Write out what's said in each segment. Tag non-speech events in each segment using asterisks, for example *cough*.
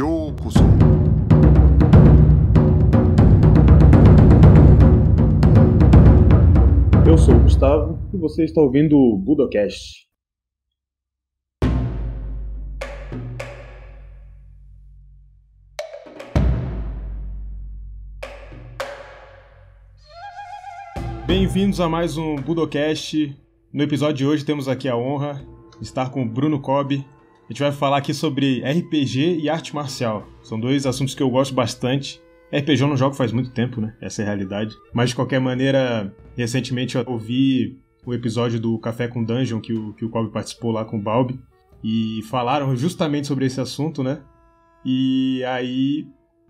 ようこそ。Eu sou o Gustavo e você está ouvindo o Budocast. Bem-vindos a mais um Budocast. No episódio de hoje temos aqui a honra de estar com o Bruno Cobb, a gente vai falar aqui sobre RPG e arte marcial. São dois assuntos que eu gosto bastante. RPG eu não jogo faz muito tempo, né? Essa é a realidade. Mas de qualquer maneira, recentemente eu ouvi o episódio do Café com Dungeon que o, que o Cobb participou lá com o Balbi. E falaram justamente sobre esse assunto, né? E aí,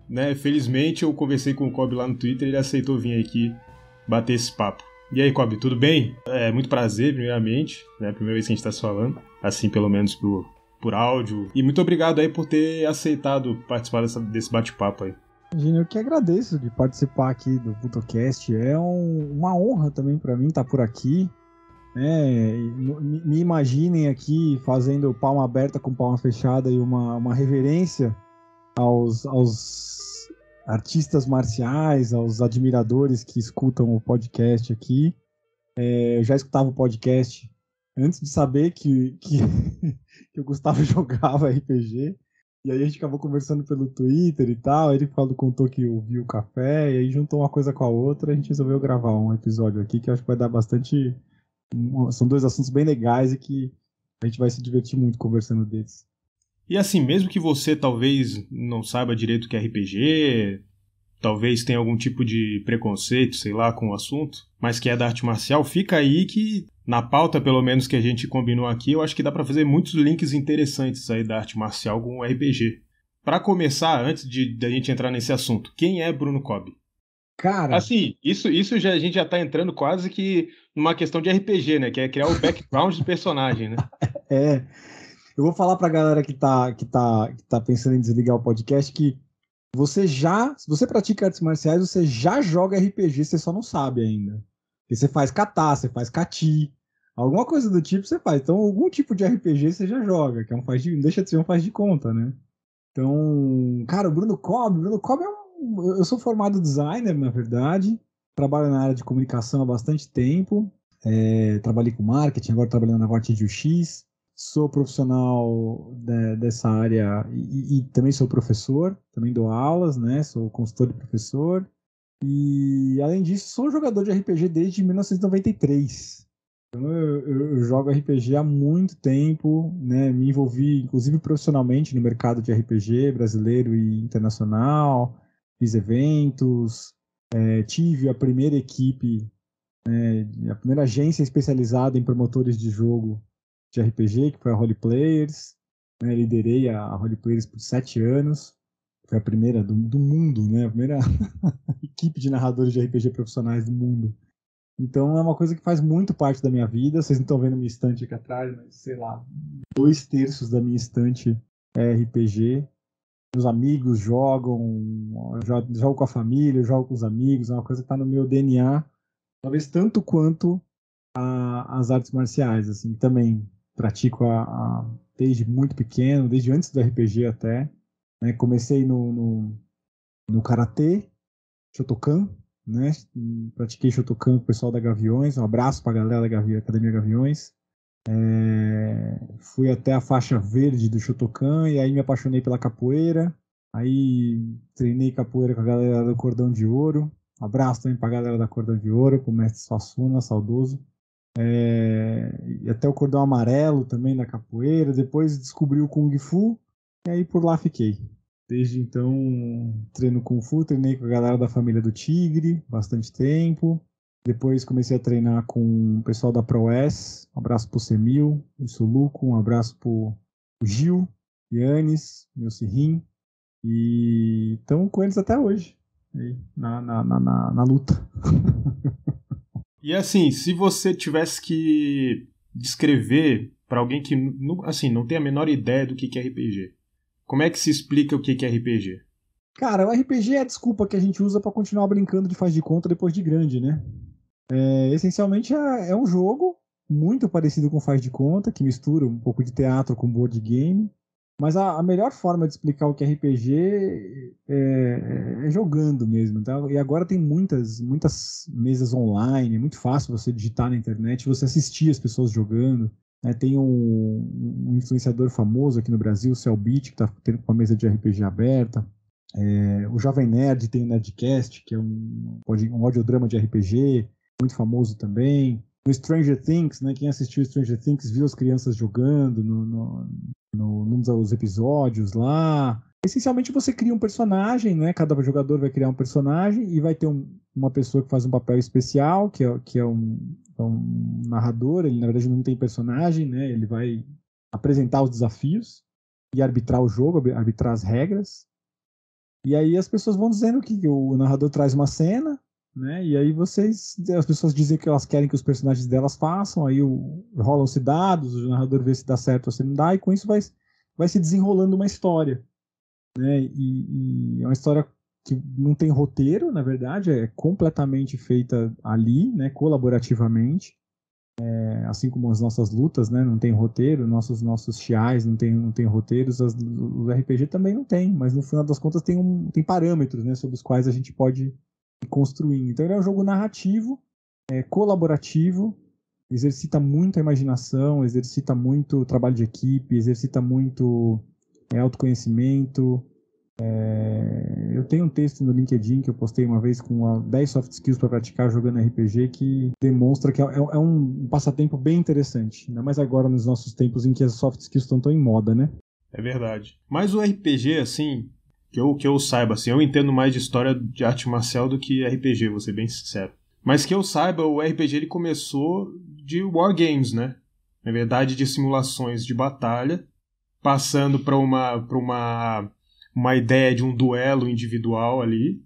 né, felizmente eu conversei com o Cobb lá no Twitter e ele aceitou vir aqui bater esse papo. E aí, Cobb, tudo bem? É muito prazer, primeiramente, né? Primeira vez que a gente tá se falando, assim pelo menos pro, por áudio. E muito obrigado aí por ter aceitado participar dessa, desse bate-papo aí. eu que agradeço de participar aqui do Putocast. É um, uma honra também para mim estar tá por aqui. É, me, me, imaginem aqui fazendo palma aberta com palma fechada e uma, uma reverência aos, aos artistas marciais, aos admiradores que escutam o podcast aqui. É, eu já escutava o podcast antes de saber que, que, *laughs* que o Gustavo *laughs* jogava RPG, e aí a gente acabou conversando pelo Twitter e tal, ele falou, contou que ouviu o café, e aí juntou uma coisa com a outra, a gente resolveu gravar um episódio aqui que eu acho que vai dar bastante. São dois assuntos bem legais e que a gente vai se divertir muito conversando deles. E assim, mesmo que você talvez não saiba direito o que é RPG, talvez tenha algum tipo de preconceito, sei lá, com o assunto, mas que é da arte marcial, fica aí que na pauta, pelo menos que a gente combinou aqui, eu acho que dá para fazer muitos links interessantes aí da arte marcial com o RPG. Para começar, antes de da gente entrar nesse assunto, quem é Bruno Cobb? Cara, assim, isso isso já a gente já tá entrando quase que numa questão de RPG, né, que é criar o background do personagem, né? *laughs* É. Eu vou falar pra galera que tá que tá que tá pensando em desligar o podcast que você já, se você pratica artes marciais, você já joga RPG, você só não sabe ainda. Porque você faz kata, você faz kati, alguma coisa do tipo você faz. Então, algum tipo de RPG você já joga, que é um faz de, deixa de ser um faz de conta, né? Então, cara, o Bruno Cobb, Bruno Cobb é um, eu sou formado designer, na verdade, trabalho na área de comunicação há bastante tempo, é, trabalhei com marketing, agora trabalhando na parte de UX, sou profissional de, dessa área e, e, também sou professor, também dou aulas, né? Sou consultor e professor. E além disso, sou jogador de RPG desde 1993. Então, eu, eu, eu jogo RPG há muito tempo, né? Me envolvi, inclusive profissionalmente, no mercado de RPG brasileiro e internacional. Fiz eventos, é, tive a primeira equipe, é, a primeira agência especializada em promotores de jogo de RPG, que foi a Holy Players. Né? Liderei a Holy Players por sete anos. Foi a primeira do, do mundo, né? A primeira *laughs* equipe de narradores de RPG profissionais do mundo. Então é uma coisa que faz muito parte da minha vida. Vocês não estão vendo minha estante aqui atrás, mas sei lá, dois terços da minha estante é RPG. Meus amigos jogam, jogo, jogo com a família, jogo com os amigos, é uma coisa que está no meu DNA, talvez tanto quanto a, as artes marciais, assim, também pratico a, a, desde muito pequeno, desde antes do RPG até. Né? Comecei no, no, no karatê, Shotokan, né? Pratiquei Shotokan com o pessoal da Gaviões, um abraço para a galera da Gavi, Academia Gaviões. É, fui até a faixa verde do Shotokan e aí me apaixonei pela capoeira. Aí treinei capoeira com a galera do Cordão de Ouro. Um abraço também para a galera da Cordão de Ouro, com o mestre Sassuna, saudoso é, até o cordão amarelo também da capoeira. Depois descobri o Kung Fu e aí por lá fiquei. Desde então treino Kung Fu, treinei com a galera da família do Tigre bastante tempo. Depois comecei a treinar com o pessoal da ProS. Um abraço pro Semil, o Suluco, um abraço pro Gil, Yannis, meu Sirim E estamos com eles até hoje, na, na, na, na luta. *laughs* E assim, se você tivesse que descrever para alguém que assim não tem a menor ideia do que é RPG, como é que se explica o que é RPG? Cara, o RPG é a desculpa que a gente usa para continuar brincando de faz de conta depois de grande, né? É, essencialmente é, é, um jogo muito parecido com faz de conta, que mistura um pouco de teatro com board game. Mas a, a, melhor forma de explicar o que é RPG é, é, é, jogando mesmo. Tá? E agora tem muitas, muitas mesas online, é muito fácil você digitar na internet, você assistir as pessoas jogando. Né? Tem um, um, influenciador famoso aqui no Brasil, o Cellbit, que está tendo uma mesa de RPG aberta. É, o Jovem Nerd tem o Nerdcast, que é um, um audiodrama de RPG, muito famoso também no Stranger Things, né? Quem assistiu Stranger Things viu as crianças jogando no, no, no, num dos episódios lá. Essencialmente você cria um personagem, né? Cada jogador vai criar um personagem e vai ter um, uma pessoa que faz um papel especial, que é, que é um, é um narrador. Ele na verdade não tem personagem, né? Ele vai apresentar os desafios e arbitrar o jogo, arbitrar as regras. E aí as pessoas vão dizendo que o narrador traz uma cena, né? E aí vocês, as pessoas dizem que elas querem que os personagens delas façam, aí rolam-se dados, o narrador vê se dá certo ou se não dá, e com isso vai, vai se desenrolando uma história. Né? E, e é uma história que não tem roteiro, na verdade, é completamente feita ali, né, colaborativamente. É, assim como as nossas lutas, né, não tem roteiro, nossos nossos chiais não tem não tem roteiros, as, os RPG também não tem, mas no final das contas tem um tem parâmetros, né, sobre os quais a gente pode construindo. Então ele é um jogo narrativo, é, colaborativo, exercita muito a imaginação, exercita muito o trabalho de equipe, exercita muito é, autoconhecimento. É... Eu tenho um texto no LinkedIn que eu postei uma vez com 10 ah, soft skills para praticar jogando RPG que demonstra que é, é, é um passatempo bem interessante, ainda mais agora nos nossos tempos em que as soft skills estão tão em moda, né? É verdade. Mas o RPG, assim, que eu, que eu saiba, assim, eu entendo mais de história de arte marcial do que RPG, vou ser bem sincero. Mas que eu saiba, o RPG ele começou de wargames, né? Na verdade, de simulações de batalha, passando para uma, uma, uma ideia de um duelo individual ali.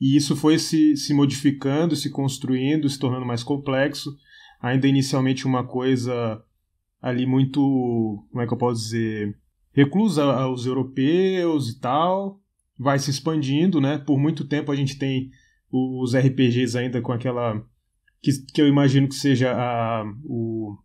E isso foi se, se modificando, se construindo, se tornando mais complexo. Ainda inicialmente uma coisa ali muito, como é que eu posso dizer, reclusa aos europeus e tal vai se expandindo, né? Por muito tempo a gente tem os RPGs ainda com aquela que, que eu imagino que seja a, o,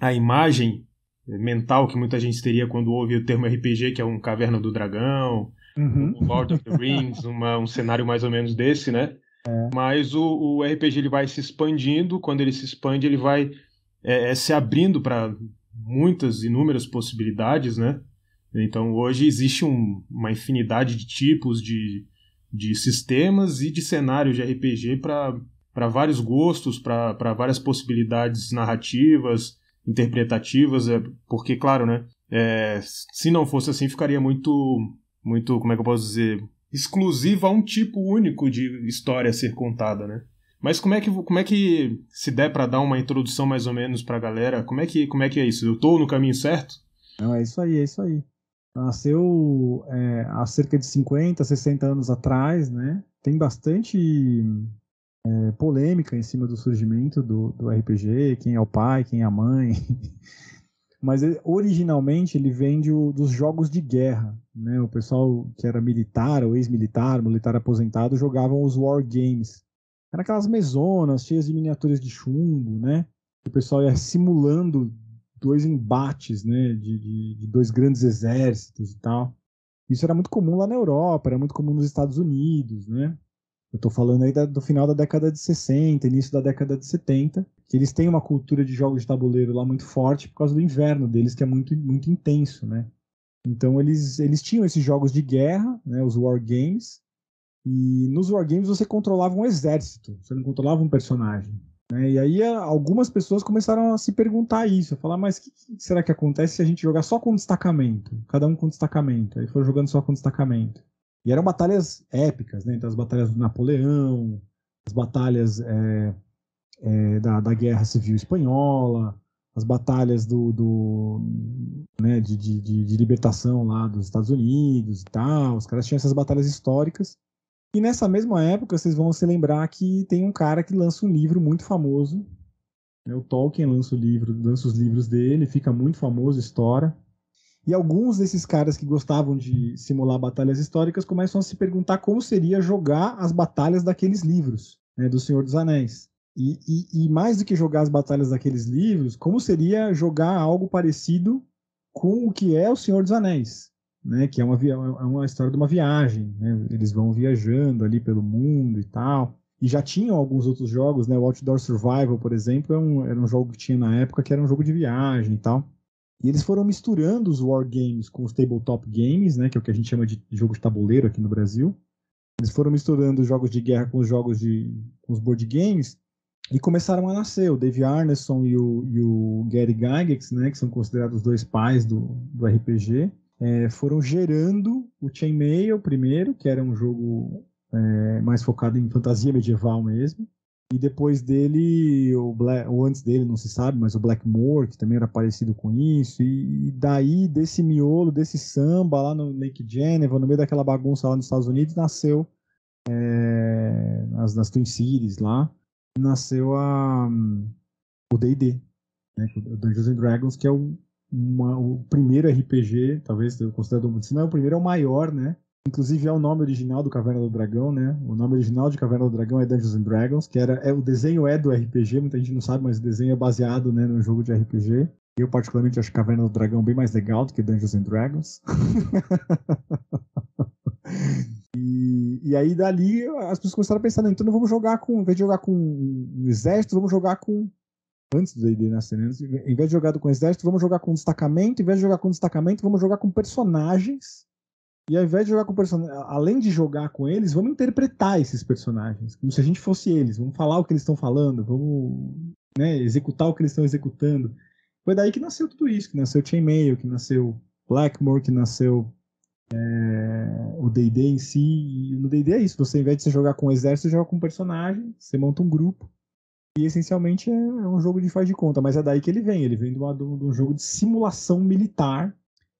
a imagem mental que muita gente teria quando ouve o termo RPG, que é um Caverna do Dragão, uhum. um Lord of the Rings, uma, um cenário mais ou menos desse, né? É. Mas o, o, RPG ele vai se expandindo, quando ele se expande, ele vai é, é, se abrindo para muitas, inúmeras possibilidades, né? Então hoje existe um, uma infinidade de tipos de, de sistemas e de cenário de RPG para vários gostos, para várias possibilidades narrativas, interpretativas, é, porque, claro, né? É, se não fosse assim, ficaria muito, muito, como é que eu posso dizer, exclusiva a um tipo único de história a ser contada, né? Mas como é que, como é que se der para dar uma introdução mais ou menos para a galera? Como é que, como é que é isso? Eu estou no caminho certo? Não, é isso aí, é isso aí nasceu é, há cerca de 50, 60 anos atrás, né? Tem bastante é, polêmica em cima do surgimento do, do RPG, quem é o pai, quem é a mãe. *laughs* Mas eh, originalmente ele vem de, dos jogos de guerra, né? O pessoal que era militar ou ex-militar, militar aposentado, jogavam os war games. Era aquelas mesonas cheias de miniaturas de chumbo, né? O pessoal ia simulando dois embates, né, de, de, de, dois grandes exércitos e tal. Isso era muito comum lá na Europa, era muito comum nos Estados Unidos, né? Eu estou falando aí da, do final da década de 60, início da década de 70, que eles têm uma cultura de jogos de tabuleiro lá muito forte por causa do inverno deles, que é muito, muito intenso, né? Então eles, eles tinham esses jogos de guerra, né, os war games, e nos war games você controlava um exército, você não controlava um personagem. Né? E aí algumas pessoas começaram a se perguntar isso, a falar, mas o que, que será que acontece se a gente jogar só com destacamento? Cada um com destacamento. Aí foram jogando só com destacamento. E eram batalhas épicas, né? Então as batalhas do Napoleão, as batalhas é, é, da, da Guerra Civil Espanhola, as batalhas do, do né, de, de, de, libertação lá dos Estados Unidos e tal. Os caras tinham essas batalhas históricas e nessa mesma época, vocês vão se lembrar que tem um cara que lança um livro muito famoso. Né? O Tolkien lança o livro, lança os livros dele, fica muito famoso, estoura. E alguns desses caras que gostavam de simular batalhas históricas começam a se perguntar como seria jogar as batalhas daqueles livros, né, do Senhor dos Anéis. E, e, e mais do que jogar as batalhas daqueles livros, como seria jogar algo parecido com o que é o Senhor dos Anéis, né, que é uma, é uma história de uma viagem, né? Eles vão viajando ali pelo mundo e tal. E já tinham alguns outros jogos, né? O Outdoor Survival, por exemplo, era é um, era um jogo que tinha na época que era um jogo de viagem e tal. E eles foram misturando os wargames com os tabletop games, né, que é o que a gente chama de jogo de tabuleiro aqui no Brasil. Eles foram misturando os jogos de guerra com os jogos de com os board games e começaram a nascer. O Dave Arneson e o, e o Gary Gygax, né, que são considerados os dois pais do, do RPG, é, foram gerando o Chainmail primeiro, que era um jogo é, mais focado em fantasia medieval mesmo. E depois dele, o Black, ou antes dele, não se sabe, mas o Blackmore, que também era parecido com isso. E, e daí, desse miolo, desse samba lá no Lake Geneva, no meio daquela bagunça lá nos Estados Unidos, nasceu é, nas, nas Twin Cities lá, nasceu a, um, o D&D, né, o Dungeons and Dragons, que é o, uma, o primeiro RPG, talvez eu considero, se não é o primeiro, é o maior, né? Inclusive é o nome original do Caverna do Dragão, né? O nome original de Caverna do Dragão é Dungeons and Dragons, que era é, o desenho é do RPG, muita gente não sabe, mas o desenho é baseado, né, no jogo de RPG. Eu particularmente acho Caverna do Dragão bem mais legal do que Dungeons and Dragons. *laughs* E, e, aí dali as pessoas começaram a pensar, então não vamos jogar com, em vez de jogar com um exército, vamos jogar com antes do D&D nascer, né? em vez de jogar com exército, vamos jogar com destacamento, em vez de jogar com destacamento, vamos jogar com personagens. E ao invés de jogar com personagens, além de jogar com eles, vamos interpretar esses personagens, como se a gente fosse eles, vamos falar o que eles estão falando, vamos né, executar o que eles estão executando. Foi daí que nasceu tudo isso, que nasceu Chainmail, que nasceu Blackmore, que nasceu é, o D&D em si. E no D&D é isso, você ao invés de você jogar com um exército, você joga com um personagem, você monta um grupo e essencialmente é, é, um jogo de faz de conta, mas é daí que ele vem. Ele vem de, uma, de um jogo de simulação militar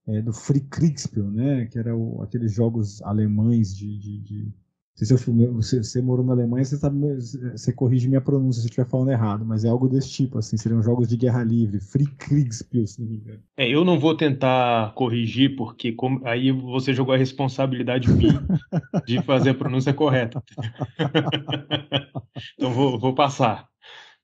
é, do Free Kriegspiel, né? Que era o, aqueles jogos alemães de, de, de se você, você, você morou na Alemanha, você, sabe, você corrige minha pronúncia se eu estiver falando errado, mas é algo desse tipo, assim, seriam jogos de guerra livre, Free Kriegspiel, se não me engano. É, eu não vou tentar corrigir, porque como, aí você jogou a responsabilidade minha *laughs* de fazer a pronúncia correta. *laughs* então vou, vou passar.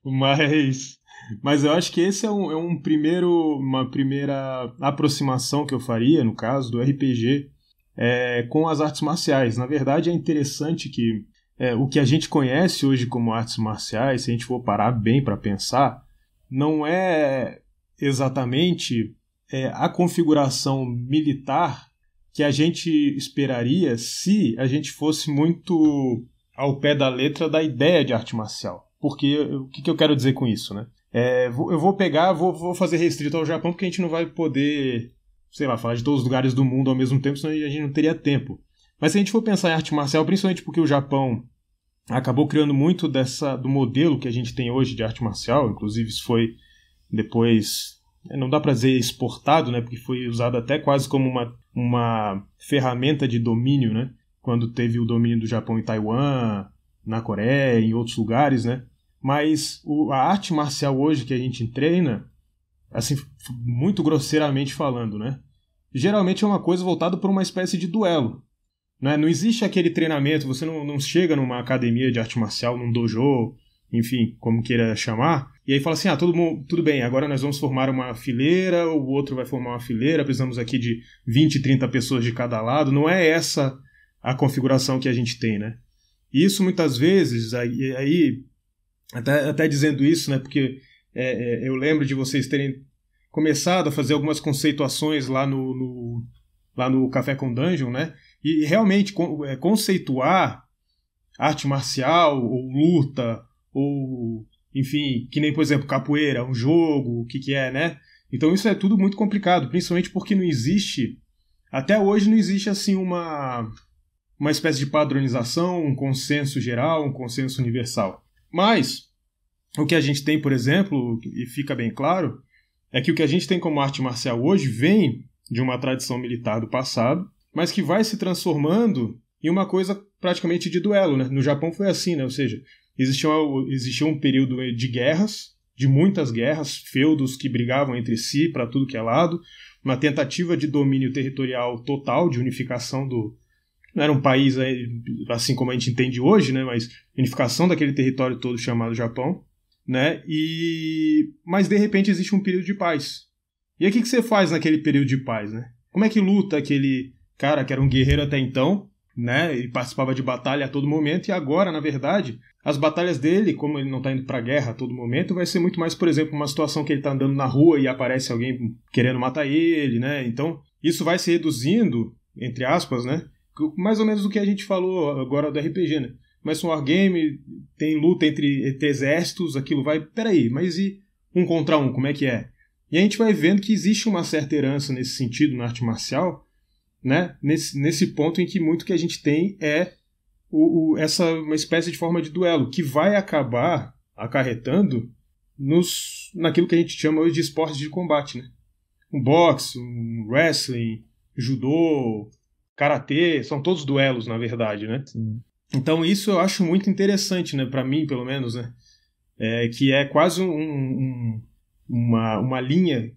Mas, mas eu acho que esse é um, é um primeiro, uma primeira aproximação que eu faria, no caso, do RPG é, com as artes marciais. Na verdade, é interessante que é, o que a gente conhece hoje como artes marciais, se a gente for parar bem para pensar, não é exatamente é, a configuração militar que a gente esperaria se a gente fosse muito ao pé da letra da ideia de arte marcial. Porque o que, que eu quero dizer com isso, né? É, eu vou pegar, vou, vou fazer restrito ao Japão, porque a gente não vai poder sei lá, falar de todos os lugares do mundo ao mesmo tempo, senão a gente não teria tempo. Mas se a gente for pensar em arte marcial, principalmente porque o Japão acabou criando muito dessa do modelo que a gente tem hoje de arte marcial, inclusive isso foi depois é, não dá para dizer exportado, né, porque foi usado até quase como uma, uma ferramenta de domínio, né, quando teve o domínio do Japão em Taiwan, na Coreia, em outros lugares, né. Mas o, a arte marcial hoje que a gente treina, assim, muito grosseiramente falando, né, geralmente é uma coisa voltada para uma espécie de duelo. Né? Não existe aquele treinamento, você não, não chega numa academia de arte marcial, num dojo, enfim, como queira chamar, e aí fala assim: ah, tudo, tudo bem, agora nós vamos formar uma fileira, o outro vai formar uma fileira, precisamos aqui de 20, 30 pessoas de cada lado. Não é essa a configuração que a gente tem, né? Isso muitas vezes, aí, aí até, até dizendo isso, né? Porque é, é, eu lembro de vocês terem começado a fazer algumas conceituações lá no, no lá no Café com Dungeon, né? E, realmente é, conceituar arte marcial ou luta ou enfim, que nem por exemplo capoeira, um jogo, o que que é, né? Então isso é tudo muito complicado, principalmente porque não existe até hoje não existe assim uma uma espécie de padronização, um consenso geral, um consenso universal. Mas o que a gente tem, por exemplo, e fica bem claro, é que o que a gente tem como arte marcial hoje vem de uma tradição militar do passado, mas que vai se transformando em uma coisa praticamente de duelo. Né? No Japão foi assim, né? ou seja, existia, um, existia um período de guerras, de muitas guerras, feudos que brigavam entre si para tudo que é lado, uma tentativa de domínio territorial total, de unificação do. Não era um país eh, assim como a gente entende hoje, né? mas unificação daquele território todo chamado Japão né? E mas de repente existe um período de paz. E aí o que, que você faz naquele período de paz, né? Como é que luta aquele cara que era um guerreiro até então, né? e participava de batalha a todo momento e agora, na verdade, as batalhas dele, como ele não está indo para guerra a todo momento, vai ser muito mais, por exemplo, uma situação que ele está andando na rua e aparece alguém querendo matar ele, né? Então, isso vai se reduzindo, entre aspas, né? Mais ou menos o que a gente falou agora do RPG, né? começa um wargame, tem luta entre, entre exércitos, aquilo vai. Peraí, mas e um contra um, como é que é? E a gente vai vendo que existe uma certa herança nesse sentido na arte marcial, né? Nesse, nesse ponto em que muito que a gente tem é o, o, essa uma espécie de forma de duelo que vai acabar acarretando nos naquilo que a gente chama hoje de esportes de combate, né? Um boxe, um wrestling, judô, karatê, são todos duelos na verdade, né? Sim. Então isso eu acho muito interessante, né? Para mim, pelo menos, né? É, que é quase um, um, uma, uma linha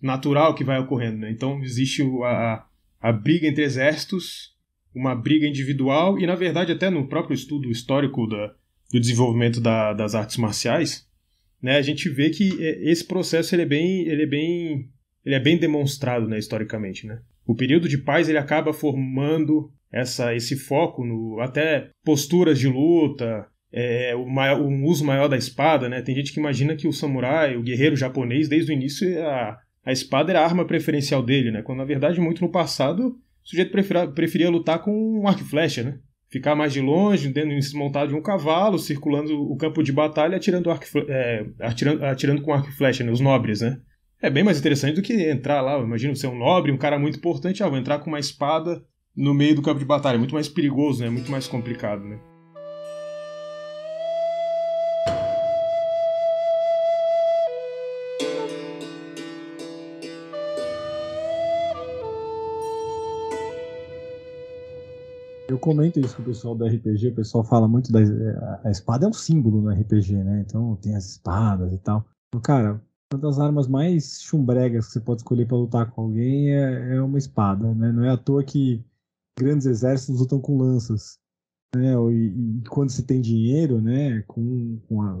natural que vai ocorrendo, né? Então existe a, a briga entre exércitos, uma briga individual e, na verdade, até no próprio estudo histórico da, do desenvolvimento da, das artes marciais, né? A gente vê que é, esse processo ele é bem, ele é bem, ele é bem demonstrado, né? Historicamente, né? O período de paz ele acaba formando essa, esse foco no até posturas de luta, é, o, maior, o uso maior da espada, né? Tem gente que imagina que o samurai, o guerreiro japonês, desde o início é a, a espada era a arma preferencial dele, né? Quando na verdade muito no passado o sujeito preferia, preferia lutar com um arco e flecha, né? Ficar mais de longe, dentro, montado de um cavalo, circulando o campo de batalha, atirando, arco, é, atirando, atirando com arco e flecha, né? os nobres, né? É bem mais interessante do que entrar lá. Imagina você um nobre, um cara muito importante. Ah, vou entrar com uma espada no meio do campo de batalha. Muito mais perigoso, né? Muito mais complicado, né? Eu comento isso com o pessoal do RPG, o pessoal fala muito da eh, a espada é um símbolo no RPG, né? Então tem as espadas e tal. Então, cara, uma das armas mais chumbregas que você pode escolher para lutar com alguém é, é, uma espada, né? Não é à toa que grandes exércitos lutam com lanças. Né? E, e quando se tem dinheiro, né? com, com a,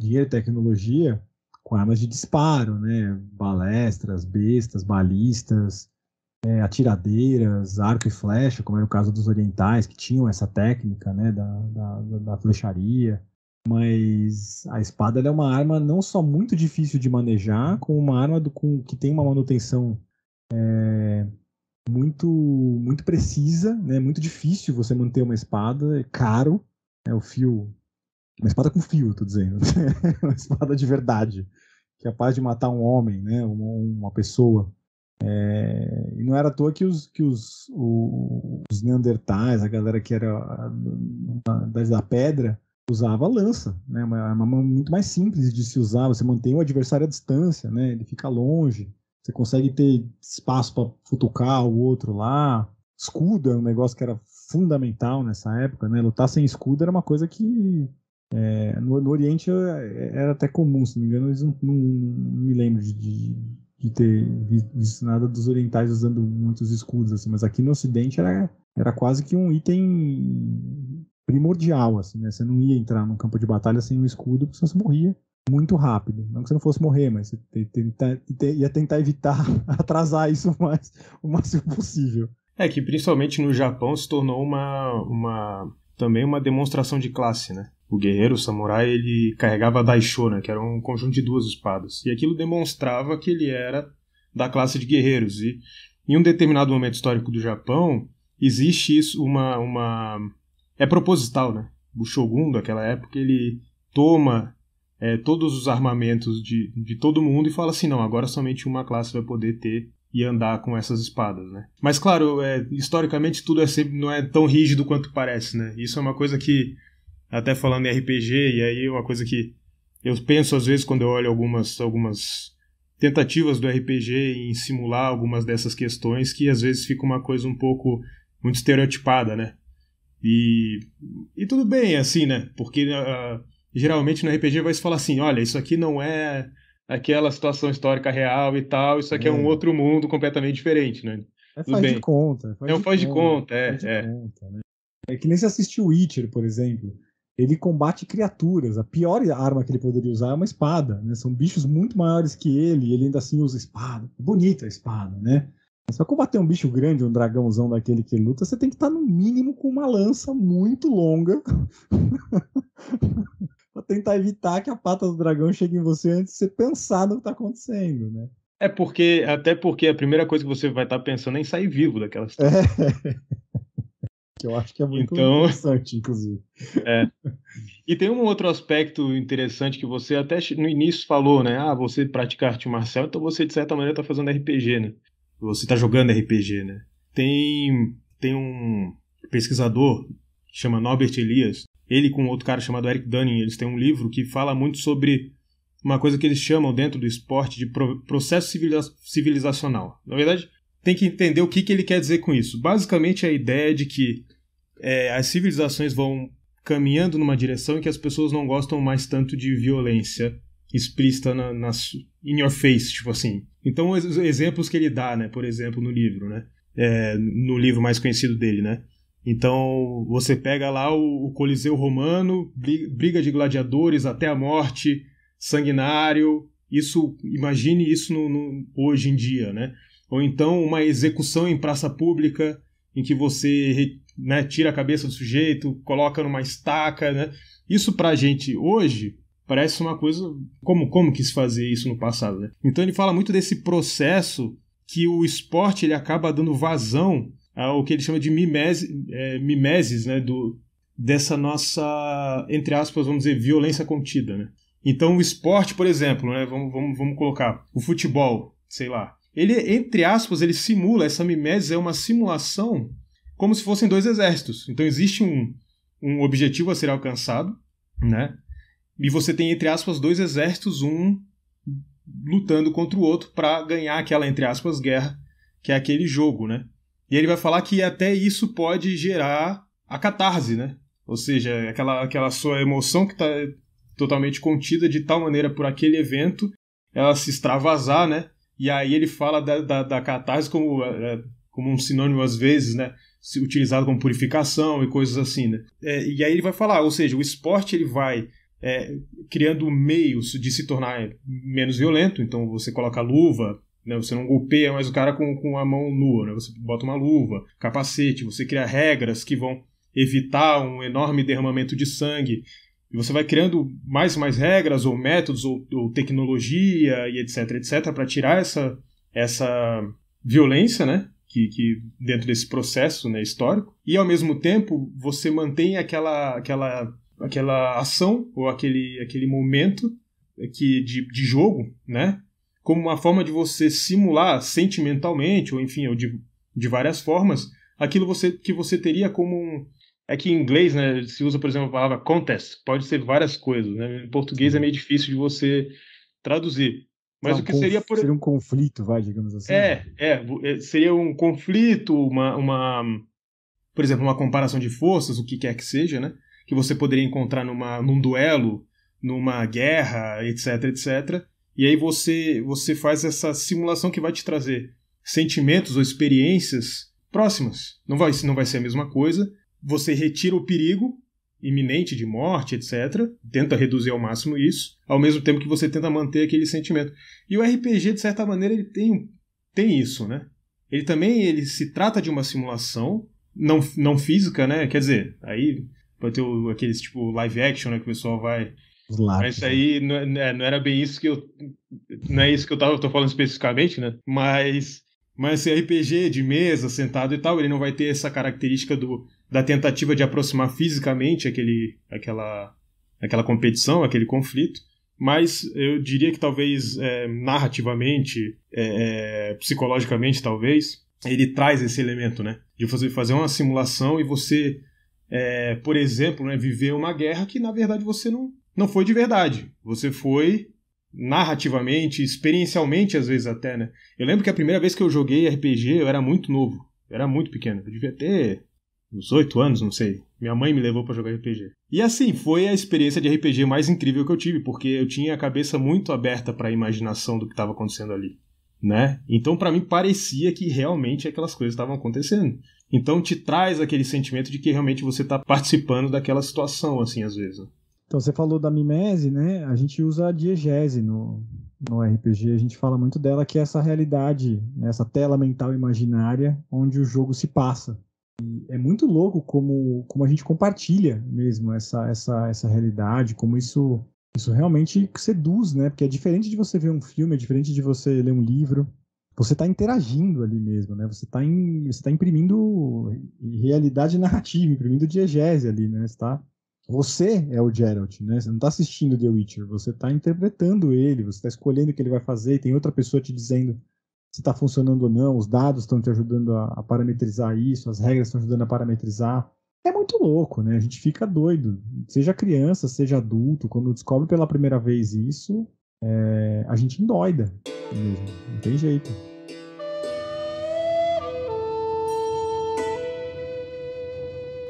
dinheiro e tecnologia, com armas de disparo, né? balestras, bestas, balistas, é, atiradeiras, arco e flecha, como era o caso dos orientais, que tinham essa técnica né? da, da, da flecharia. Mas a espada é uma arma não só muito difícil de manejar, como uma arma do, com, que tem uma manutenção é, muito muito precisa, né? É muito difícil você manter uma espada, é caro, é né? o fio, uma espada com fio, tô dizendo, *laughs* uma espada de verdade, é capaz de matar um homem, né? Uma, uma pessoa. É... e não era à toa que os que os, os, os neandertais, a galera que era da, da pedra, usava lança, né? Uma arma muito mais simples de se usar. Você mantém o adversário à distância, né? Ele fica longe. Você consegue ter espaço para futucar o outro lá. Escudo é um negócio que era fundamental nessa época, né? Lutar sem escudo era uma coisa que é, no, no, Oriente é, é, era até comum, se não me engano, eles não, não, não me lembro de, de, de, ter visto nada dos orientais usando muitos escudos, assim, mas aqui no Ocidente era, era quase que um item primordial, assim, né? Você não ia entrar num campo de batalha sem um escudo, porque você morria muito rápido. Não que você não fosse morrer, mas você tentar, ia tentar evitar *laughs* atrasar isso o, mais, o máximo possível. É que principalmente no Japão se tornou uma, uma também uma demonstração de classe, né? O guerreiro, o samurai, ele carregava a né? que era um conjunto de duas espadas. E aquilo demonstrava que ele era da classe de guerreiros. E em um determinado momento histórico do Japão, existe isso, uma. uma... É proposital, né? O Shogun, daquela época, ele toma é, todos os armamentos de, de todo mundo e fala assim: não, agora somente uma classe vai poder ter e andar com essas espadas, né? Mas claro, é, historicamente tudo é sempre não é tão rígido quanto parece, né? Isso é uma coisa que até falando em RPG e aí é uma coisa que eu penso às vezes quando eu olho algumas algumas tentativas do RPG em simular algumas dessas questões que às vezes fica uma coisa um pouco muito estereotipada, né? E e tudo bem é assim, né? Porque uh, geralmente no RPG vai se falar assim: olha, isso aqui não é aquela situação histórica real e tal, isso aqui é, é um outro mundo completamente diferente, né? É faz bem. de conta. Faz é um faz de conta, é. Faz é. conta, né? é que nem se assistiu Witcher, por exemplo. Ele combate criaturas. A pior arma que ele poderia usar é uma espada, né? São bichos muito maiores que ele e ele ainda assim usa espada. Bonita a espada, né? Mas pra combater um bicho grande, um dragãozão daquele que luta, você tem que estar tá no mínimo com uma lança muito longa. *laughs* para tentar evitar que a pata do dragão chegue em você antes de você pensar no que está acontecendo, né? É porque, até porque a primeira coisa que você vai estar tá pensando é em sair vivo daquela *laughs* situação. É. Que eu acho que é muito então, interessante, inclusive. É. E tem um outro aspecto interessante que você até no início falou, né? Ah, você pratica arte marcial, então você de certa maneira está fazendo RPG, né? Você está jogando RPG, né? Tem, tem um pesquisador que chama Norbert Elias, ele com outro cara chamado Eric Dunning, eles têm um livro que fala muito sobre uma coisa que eles chamam dentro do esporte de processo civilizacional. Na verdade, tem que entender o que, que ele quer dizer com isso. Basicamente, é a ideia de que é, as civilizações vão caminhando numa direção em que as pessoas não gostam mais tanto de violência explícita na, na in your face, tipo assim. Então, os exemplos que ele dá, né, por exemplo, no livro, né, é, no livro mais conhecido dele, né, então você pega lá o, o Coliseu Romano, briga de gladiadores até a morte, sanguinário. Isso, imagine isso no, no, hoje em dia, né? Ou então uma execução em praça pública, em que você né, tira a cabeça do sujeito, coloca numa estaca, né? Isso a gente hoje parece uma coisa como como quis fazer isso no passado, né? Então ele fala muito desse processo que o esporte ele acaba dando vazão o que ele chama de mimese, é, mimeses né, do, dessa nossa, entre aspas, vamos dizer, violência contida. Né? Então, o esporte, por exemplo, né, vamos, vamos, vamos colocar o futebol, sei lá. Ele, entre aspas, ele simula, essa mimese é uma simulação como se fossem dois exércitos. Então, existe um, um objetivo a ser alcançado, né? E você tem, entre aspas, dois exércitos, um lutando contra o outro para ganhar aquela, entre aspas, guerra, que é aquele jogo, né? E ele vai falar que até isso pode gerar a catarse, né? Ou seja, aquela, aquela sua emoção que está totalmente contida de tal maneira por aquele evento, ela se extravasar, né? E aí ele fala da, da, da catarse como, é, como um sinônimo às vezes, né? Utilizado como purificação e coisas assim, né? É, e aí ele vai falar, ou seja, o esporte ele vai é, criando meios de se tornar menos violento, então você coloca luva, né? Você não golpeia mais o cara com, com a mão nua, né? você bota uma luva, capacete, você cria regras que vão evitar um enorme derramamento de sangue. E você vai criando mais e mais regras, ou métodos, ou, ou tecnologia, e etc, etc, para tirar essa, essa violência, né? Que, que, dentro desse processo né, histórico e ao mesmo tempo você mantém aquela aquela aquela ação ou aquele aquele momento né, que de, de jogo né como uma forma de você simular sentimentalmente, ou enfim, ou de, de várias formas, aquilo você, que você teria como um. É que em inglês né, se usa, por exemplo, a palavra contest, pode ser várias coisas. Né? Em português é uhum. meio difícil de você traduzir. Mas o que seria por... Seria um conflito, vai, digamos assim. É, é, é seria um conflito, uma, uma. Por exemplo, uma comparação de forças, o que quer que seja, né? Que você poderia encontrar numa, num duelo, numa guerra, etc, etc. E aí você, você faz essa simulação que vai te trazer sentimentos ou experiências próximas. Não vai, não vai ser a mesma coisa. Você retira o perigo iminente de morte, etc. Tenta reduzir ao máximo isso, ao mesmo tempo que você tenta manter aquele sentimento. E o RPG, de certa maneira, ele tem, tem isso, né? Ele também ele se trata de uma simulação, não, não física, né? Quer dizer, aí vai ter o, aqueles tipo live action, né? Que o pessoal vai mas né? aí não, é, é, não, era bem isso que eu. Não é isso que eu tava, tô falando especificamente, né? Mas. Mas esse RPG de mesa, sentado e tal, ele não vai ter essa característica do, da tentativa de aproximar fisicamente aquele, aquela, aquela competição, aquele conflito. Mas eu diria que talvez é, narrativamente, é, é psicologicamente talvez, ele traz esse elemento, né? De você fazer uma simulação e você, é, por exemplo, né, viver uma guerra que na verdade você não, não foi de verdade. Você foi narrativamente, experiencialmente, às vezes até, né? Eu lembro que a primeira vez que eu joguei RPG, eu era muito novo. Eu era muito pequeno. Eu devia ter uns oito anos, não sei. Minha mãe me levou para jogar RPG. E assim, foi a experiência de RPG mais incrível que eu tive, porque eu tinha a cabeça muito aberta para a imaginação do que estava acontecendo ali, né? Então, para mim parecia que realmente aquelas coisas estavam acontecendo. Então, te traz aquele sentimento de que realmente você está participando daquela situação assim às vezes. Então, você falou da mimese, né? A gente usa a diegese no, no RPG. A gente fala muito dela, que é essa realidade, né? essa tela mental imaginária onde o jogo se passa. E é muito louco como, como a gente compartilha mesmo essa, essa, essa realidade, como isso, isso realmente seduz, né? Porque é diferente de você ver um filme, é diferente de você ler um livro. Você está interagindo ali mesmo, né? Você está tá imprimindo realidade narrativa, imprimindo diegese ali, né? Você está você é o Geralt, né? Você não tá assistindo The Witcher, você tá interpretando ele, você tá escolhendo o que ele vai fazer, e tem outra pessoa te dizendo se tá funcionando ou não, os dados estão te ajudando a, a parametrizar isso, as regras estão ajudando a parametrizar. É muito louco, né? A gente fica doido. Seja criança, seja adulto, quando descobre pela primeira vez isso, é... a gente endoida mesmo. Não tem jeito.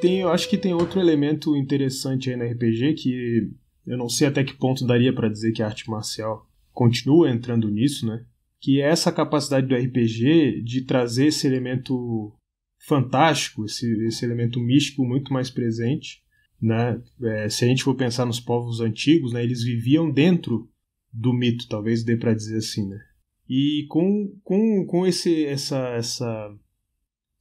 tem, eu acho que tem outro elemento interessante aí no RPG que eu não sei até que ponto daria para dizer que a arte marcial continua entrando nisso, né? Que é essa capacidade do RPG de trazer esse elemento fantástico, esse, esse elemento místico muito mais presente, né? É, se a gente for pensar nos povos antigos, né, eles viviam dentro do mito, talvez dê para dizer assim, né? E com, com, com esse, essa, essa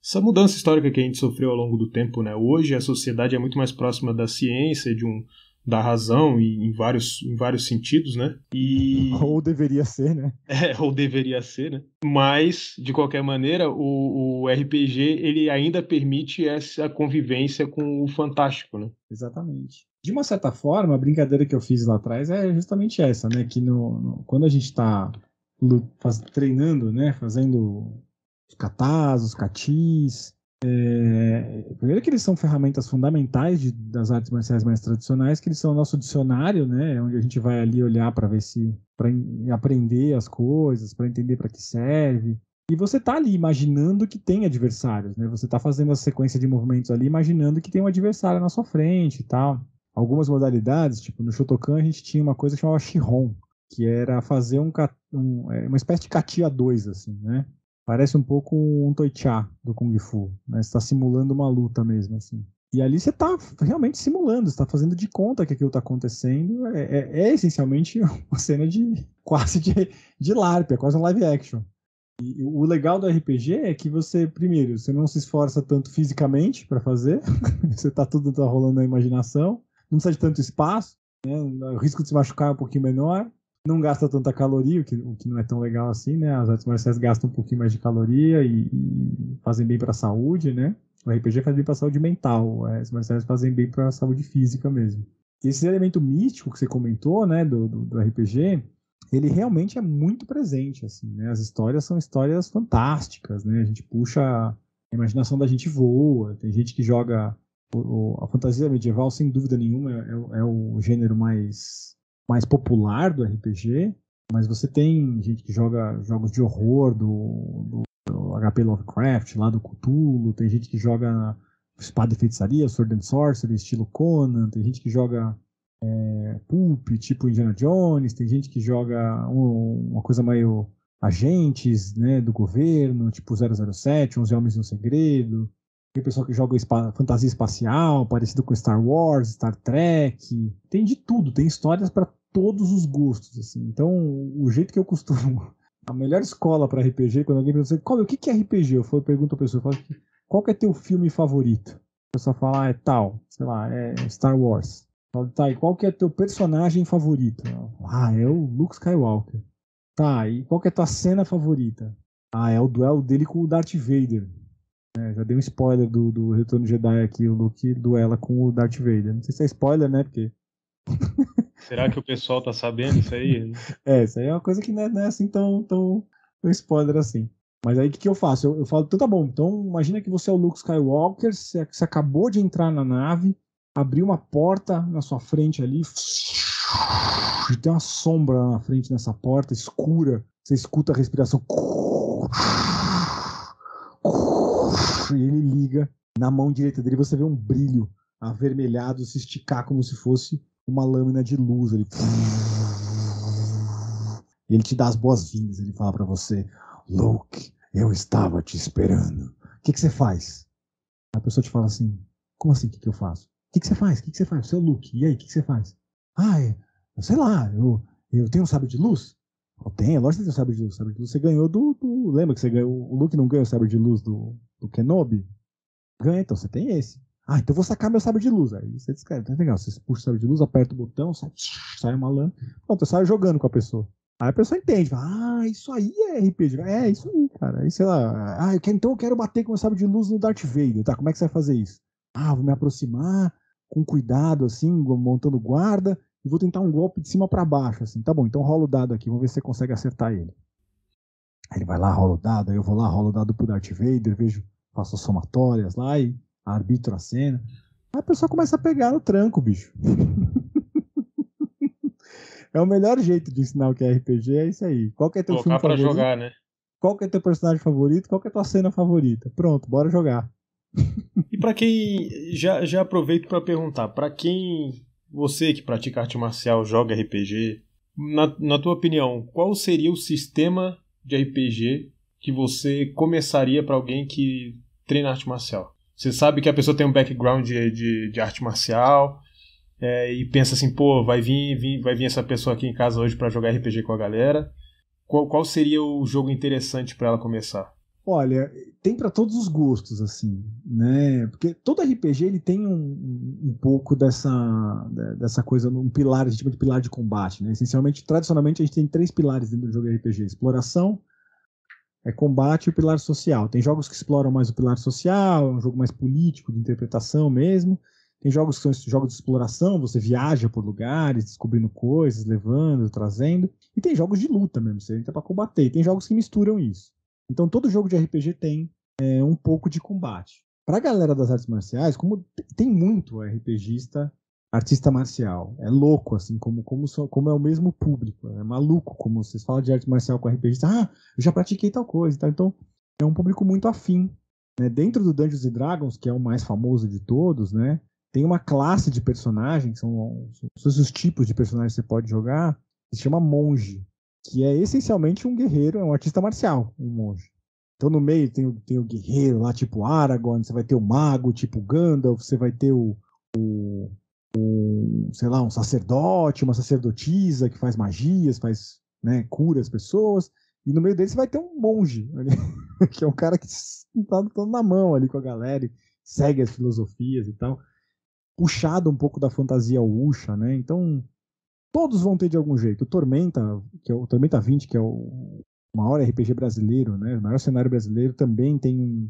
essa mudança histórica que a gente sofreu ao longo do tempo, né? Hoje a sociedade é muito mais próxima da ciência, de um da razão e em vários, em vários sentidos, né? E... *laughs* Ou deveria ser, né? *laughs* É, ou deveria ser, né? Mas, de qualquer maneira, o, o RPG ele ainda permite essa convivência com o fantástico, né? Exatamente. De uma certa forma, a brincadeira que eu fiz lá atrás é justamente essa, né? Que no, no quando a gente está treinando, né? Fazendo os catás, os catis. É, primeiro que eles são ferramentas fundamentais de, das artes marciais mais tradicionais, que eles são o nosso dicionário, né, é onde a gente vai ali olhar para ver se para aprender as coisas, para entender para que serve. E você está ali imaginando que tem adversários, né? Você está fazendo a sequência de movimentos ali imaginando que tem um adversário na sua frente e tal. Algumas modalidades, tipo no Shotokan a gente tinha uma coisa que chamava Shihon, que era fazer um, um é, uma espécie de catia 2 assim, né? Parece um pouco um toichá do Kung Fu, né? Você está simulando uma luta mesmo, assim. E ali você está realmente simulando, está fazendo de conta que aquilo está acontecendo. É, é, é, essencialmente *laughs* uma cena de quase de, de LARP, é quase um live action. E o legal do RPG é que você, primeiro, você não se esforça tanto fisicamente para fazer, *laughs* você está tudo tá rolando na imaginação, não precisa de tanto espaço, né? o risco de se machucar é um pouquinho menor não gasta tanta caloria, o que, o que não é tão legal assim, né? As artes marciais gastam um pouquinho mais de caloria e, e fazem bem para a saúde, né? O RPG faz bem para a saúde mental, as artes marciais fazem bem para a saúde física mesmo. E esse elemento místico que você comentou, né, do, do, do RPG, ele realmente é muito presente, assim, né? As histórias são histórias fantásticas, né? A gente puxa, a imaginação da gente voa, tem gente que joga o, o, a fantasia medieval, sem dúvida nenhuma, é, é, o é gênero mais mais popular do RPG, mas você tem gente que joga jogos de horror do, do, do HP Lovecraft, lá do Cthulhu, tem gente que joga Espada e Feitiçaria, Sword and Sorcery, estilo Conan, tem gente que joga é, Pulp, tipo Indiana Jones, tem gente que joga um, uma coisa meio agentes né, do governo, tipo 007, 11 Homens no Segredo, tem pessoal que joga espa fantasia espacial, parecido com Star Wars, Star Trek, tem de tudo, tem histórias para todos os gostos, assim. Então, o jeito que eu costumo. *laughs* A melhor escola para RPG, quando alguém pergunta assim, o que é RPG? Eu, pergunto à pessoa, falo, qual é teu filme favorito? A pessoa fala, ah, é tal, sei lá, é Star Wars. falo, tá, e qual que é teu personagem favorito? Falo, ah, é o Luke Skywalker. Tá, e qual que é tua cena favorita? Ah, é o duelo dele com o Darth Vader. É, já dei um spoiler do, do Retorno Jedi aqui, o Luke duela com o Darth Vader. Não sei se é spoiler, né? Porque *laughs* Será que o pessoal tá sabendo isso aí? *laughs* é, isso aí é uma coisa que não é, não é assim tão, tão spoiler assim. Mas aí o que, que eu faço? Eu, eu, falo, então tá bom, então imagina que você é o Luke Skywalker, você, você acabou de entrar na nave, abriu uma porta na sua frente ali, e tem uma sombra na frente nessa porta, escura, você escuta a respiração. E ele liga, na mão direita dele você vê um brilho avermelhado se esticar como se fosse uma lâmina de luz. Ele, e ele te dá as boas-vindas. Ele fala para você: Luke, eu estava te esperando. O que, que você faz? A pessoa te fala assim: Como assim? O que, que eu faço? O que, que você faz? O que, que você faz? Seu é Luke, e aí? O que, que você faz? Ah, é, sei lá, eu, eu tenho um sabre de luz? Eu tenho, lógico que você tem um sabre de luz. Sabre de luz você ganhou do, do, Lembra que você ganhou. O Luke não ganha o sabre de luz do, do Kenobi? Ganha, então você tem esse. Ah, então vou sacar meu sabre de luz. Aí você descreve, tá legal. Você puxa o sabre de luz, aperta o botão, sai, sai uma lã. Pronto, sai jogando com a pessoa. Aí a pessoa entende, fala, ah, isso aí é RPG. É, isso aí, cara. Aí sei lá, ah, eu quero, então eu quero bater com o sabre de luz no Darth Vader. Tá, como é que você vai fazer isso? Ah, vou me aproximar com cuidado, assim, montando guarda, e vou tentar um golpe de cima para baixo, assim. Tá bom, então rola o dado aqui, vamos ver se você consegue acertar ele. Aí ele vai lá, rola o dado, aí eu vou lá, rolo o dado pro Darth Vader, vejo, faço as somatórias lá e Arbitro a cena. Aí a pessoa começa a pegar no tranco, bicho. *laughs* é o melhor jeito de ensinar o que é RPG, é isso aí. Qual que é teu Colocar filme pra favorito? jogar, né? Qual que é teu personagem favorito? Qual que é tua cena favorita? Pronto, bora jogar. e para quem já, já aproveito para perguntar, para quem você que pratica arte marcial joga RPG, na, na tua opinião, qual seria o sistema de RPG que você começaria para alguém que treina arte marcial? Você sabe que a pessoa tem um background de, de, de arte marcial é, e pensa assim, pô, vai vir, vir, vai vir essa pessoa aqui em casa hoje para jogar RPG com a galera. Qual, qual seria o jogo interessante para ela começar? Olha, tem para todos os gostos, assim, né? Porque todo RPG ele tem um, um pouco dessa, né, dessa coisa, um pilar, a gente chama de pilar de combate, né? Essencialmente, tradicionalmente, a gente tem três pilares dentro do jogo RPG: exploração, é combate o pilar social. Tem jogos que exploram mais o pilar social, é um jogo mais político, de interpretação mesmo. Tem jogos que são jogos de exploração, você viaja por lugares, descobrindo coisas, levando, trazendo. E tem jogos de luta mesmo, você entra para combater. E tem jogos que misturam isso. Então todo jogo de RPG tem é, um pouco de combate. Pra galera das artes marciais, como tem muito RPGista artista marcial. É louco, assim, como, como, como é o mesmo público. É maluco, como vocês falam de arte marcial com RPG. Ah, eu já pratiquei tal coisa. Então, é um público muito afim. Né? Dentro do Dungeons Dragons, que é o mais famoso de todos, né? tem uma classe de personagens, são, são os tipos de personagens que você pode jogar, que se chama monge, que é essencialmente um guerreiro, é um artista marcial, um monge. Então no meio tem, tem o guerreiro lá, tipo Aragorn, você vai ter o mago, tipo Gandalf, você vai ter o, o um, sei lá, um sacerdote, uma sacerdotisa que faz magias, faz, né, cura as pessoas, e no meio deles vai ter um monge, ali, *laughs* que é um cara que está tá na mão ali com a galera, e segue as filosofias e tal, puxado um pouco da fantasia Usha, né? Então, todos vão ter de algum jeito. O Tormenta, que é o Tormenta 20, que é o maior RPG brasileiro, né? O maior cenário brasileiro também tem um,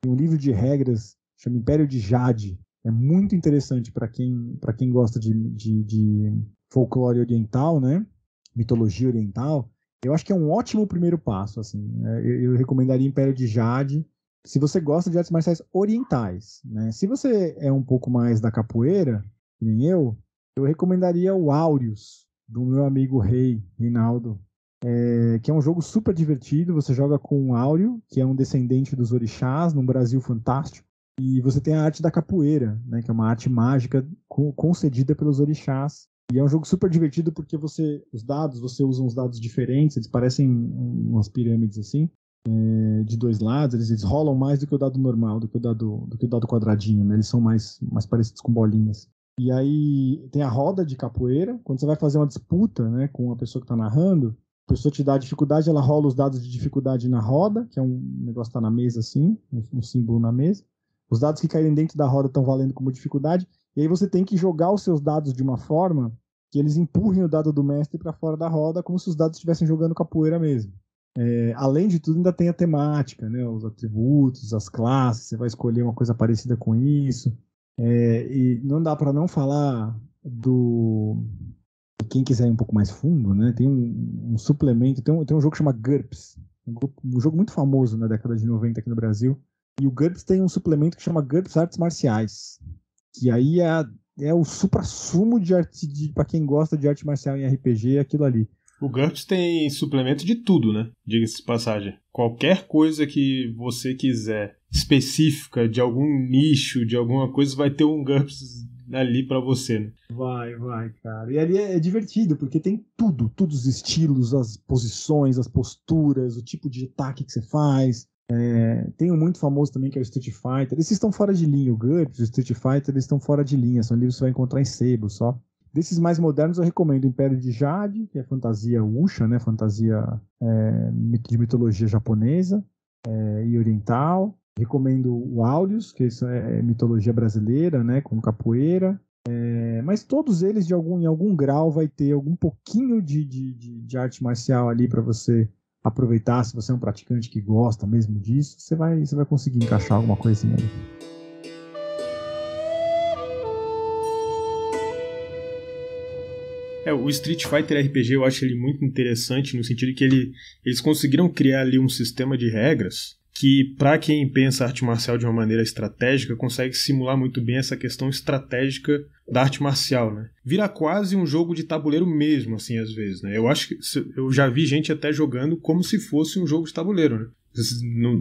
tem um livro de regras chama Império de Jade, é muito interessante para quem, para quem gosta de, de, de folclore oriental, né? mitologia oriental. Eu acho que é um ótimo primeiro passo. assim. É, eu, eu recomendaria Império de Jade, se você gosta de artes marciais orientais, né? Se você é um pouco mais da capoeira, nem eu, eu recomendaria o Aureus, do meu amigo Rei, Reinaldo, é, que é um jogo super divertido, você joga com um Áureo, que é um descendente dos orixás, num Brasil fantástico, e você tem a arte da capoeira, né, que é uma arte mágica concedida pelos orixás. E é um jogo super divertido porque você, os dados, você usa uns dados diferentes, eles parecem umas pirâmides assim, é, de dois lados, eles, eles, rolam mais do que o dado normal, do que o dado, do que o dado quadradinho, né? Eles são mais, mais parecidos com bolinhas. E aí tem a roda de capoeira, quando você vai fazer uma disputa, né, com a pessoa que está narrando, a pessoa te dá a dificuldade, ela rola os dados de dificuldade na roda, que é um negócio que tá na mesa assim, um, um símbolo na mesa. Os dados que caírem dentro da roda estão valendo como dificuldade, e aí você tem que jogar os seus dados de uma forma que eles empurrem o dado do mestre para fora da roda, como se os dados estivessem jogando capoeira mesmo. É, além de tudo, ainda tem a temática, né? os atributos, as classes, você vai escolher uma coisa parecida com isso. É, e não dá para não falar do. Quem quiser ir um pouco mais fundo, né? tem um, um suplemento, tem um, tem um jogo que chama GURPS, um, grupo, um jogo muito famoso na década de 90 aqui no Brasil, e o GURPS tem um suplemento que chama GURPS Artes Marciais, que aí é, é o supra-sumo de arte, de, pra quem gosta de arte marcial em RPG, é aquilo ali. O GURPS tem suplemento de tudo, né? Diga-se de passagem. Qualquer coisa que você quiser específica de algum nicho, de alguma coisa, vai ter um GURPS ali para você, né? Vai, vai, cara. E ali é, é, divertido, porque tem tudo, todos os estilos, as posições, as posturas, o tipo de ataque que você faz, é, tem um muito famoso também que é o Street Fighter. Esses estão fora de linha. O GURPS, o Street Fighter, eles estão fora de linha. São livros que você vai encontrar em sebo só. Desses mais modernos, eu recomendo Império de Jade, que é fantasia Usha, né? Fantasia é, de mitologia japonesa é, e oriental. Recomendo o Aulius, que é, é mitologia brasileira, né? Com capoeira. É, mas todos eles, de algum, em algum grau, vai ter algum pouquinho de, de, de, de arte marcial ali para você aproveitar, se você é um praticante que gosta mesmo disso, você vai, você vai conseguir encaixar alguma coisinha ali. Assim é, o Street Fighter RPG eu acho ele muito interessante no sentido que ele, eles conseguiram criar ali um sistema de regras que, para quem pensa arte marcial de uma maneira estratégica, consegue simular muito bem essa questão estratégica da arte marcial, né? Vira quase um jogo de tabuleiro mesmo, assim, às vezes, né? Eu acho que eu já vi gente até jogando como se fosse um jogo de tabuleiro, né?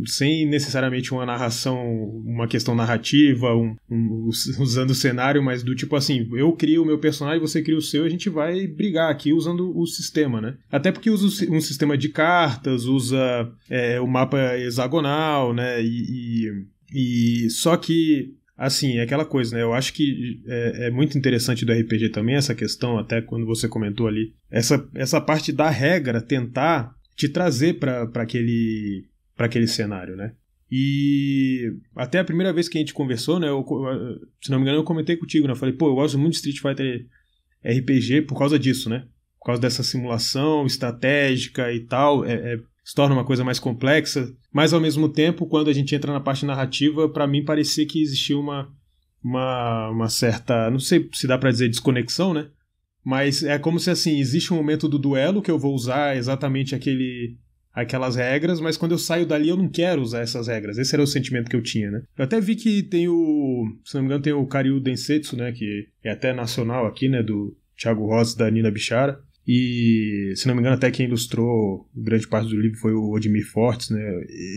sem necessariamente uma narração, uma questão narrativa, um, um, usando o cenário, mas do tipo assim, eu crio o meu personagem, você cria o seu, a gente vai brigar aqui usando o sistema, né? Até porque usa um sistema de cartas, usa é, o mapa hexagonal, né? E, e, e só que assim, é aquela coisa, né? Eu acho que é, é, muito interessante do RPG também essa questão, até quando você comentou ali, essa, essa parte da regra tentar te trazer para aquele para aquele cenário, né? E até a primeira vez que a gente conversou, né? Eu, se não me engano, eu comentei contigo, né? Eu falei, pô, eu gosto muito de Street Fighter RPG por causa disso, né? Por causa dessa simulação estratégica e tal. É, é, se torna uma coisa mais complexa. Mas ao mesmo tempo, quando a gente entra na parte narrativa, para mim parecia que existia uma, uma, uma certa. Não sei se dá para dizer desconexão, né? Mas é como se assim, existe um momento do duelo que eu vou usar exatamente aquele aquelas regras, mas quando eu saio dali eu não quero usar essas regras. Esse era o sentimento que eu tinha, né? Eu até vi que tem o, se não me engano, tem o Kariu Densetsu, né, que é até nacional aqui, né, do Thiago Rosa da Nina Bichara. E, se não me engano, até quem ilustrou grande parte do livro foi o Odmir Fortes, né?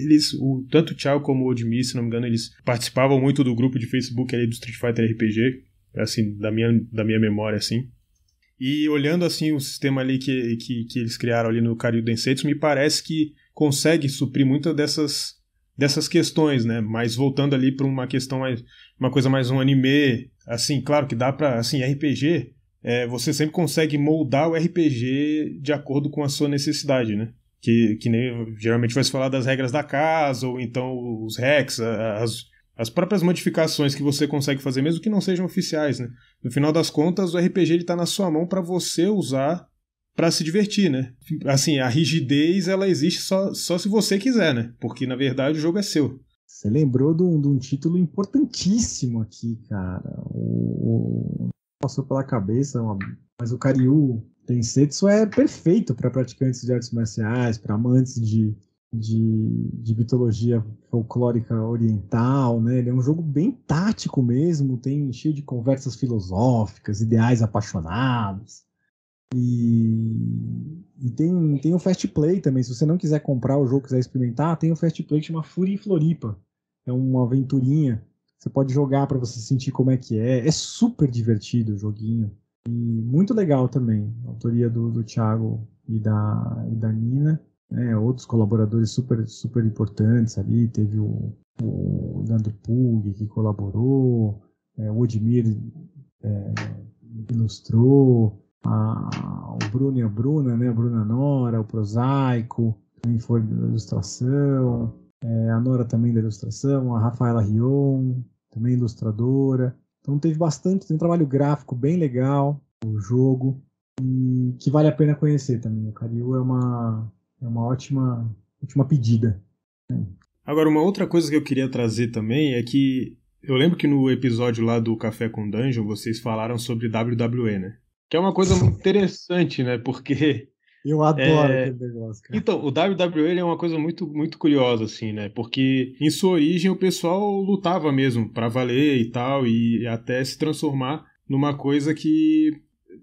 Eles, o, tanto o Thiago como o Odmir, se não me engano, eles participavam muito do grupo de Facebook ali do Street Fighter RPG, assim, da minha, da minha memória, assim. E olhando assim o sistema ali que, que, que eles criaram ali no Cario Densetsu, me parece que consegue suprir muitas dessas, dessas questões, né? Mas voltando ali para uma questão mais, uma coisa mais um anime, assim, claro que dá para assim RPG, é, você sempre consegue moldar o RPG de acordo com a sua necessidade, né? Que, que nem geralmente vai se falar das regras da casa ou então os hacks, as as próprias modificações que você consegue fazer, mesmo que não sejam oficiais, né? No final das contas, o RPG ele tá na sua mão para você usar para se divertir, né? Assim, a rigidez ela existe só, só se você quiser, né? Porque na verdade o jogo é seu. Você lembrou de um, de um título importantíssimo aqui, cara. O, o... Passou pela cabeça, mas o Kariu Tensetsu é perfeito para praticantes de artes marciais, para amantes de de, de mitologia folclórica oriental, né? Ele é um jogo bem tático mesmo, tem cheio de conversas filosóficas, ideais apaixonados. E, e tem, tem o Fast Play também. Se você não quiser comprar o jogo, quiser experimentar, tem o Fast Play que chama Fury Floripa. É uma aventurinha. Você pode jogar para você sentir como é que é. É super divertido o joguinho. E muito legal também. A autoria do, do Thiago e da, e da Nina né, outros colaboradores super, super importantes ali, teve o, o Leandro Pug que colaborou, é, o Odmir é, ilustrou, a, o Bruno e a Bruna, né, a Bruna Nora, o Prosaico, também foi da ilustração, é, a Nora também da ilustração, a Rafaela Rion, também ilustradora. Então teve bastante, tem um trabalho gráfico bem legal, o jogo, e que vale a pena conhecer também. O Cario é uma, é uma ótima, ótima pedida. Agora, uma outra coisa que eu queria trazer também é que eu lembro que no episódio lá do Café com Dungeon vocês falaram sobre WWE, né? Que é uma coisa muito interessante, né? Porque. *laughs* Eu adoro é... aquele negócio, cara. Então, o WWE é uma coisa muito, muito curiosa, assim, né? Porque em sua origem o pessoal lutava mesmo para valer e tal, e até se transformar numa coisa que.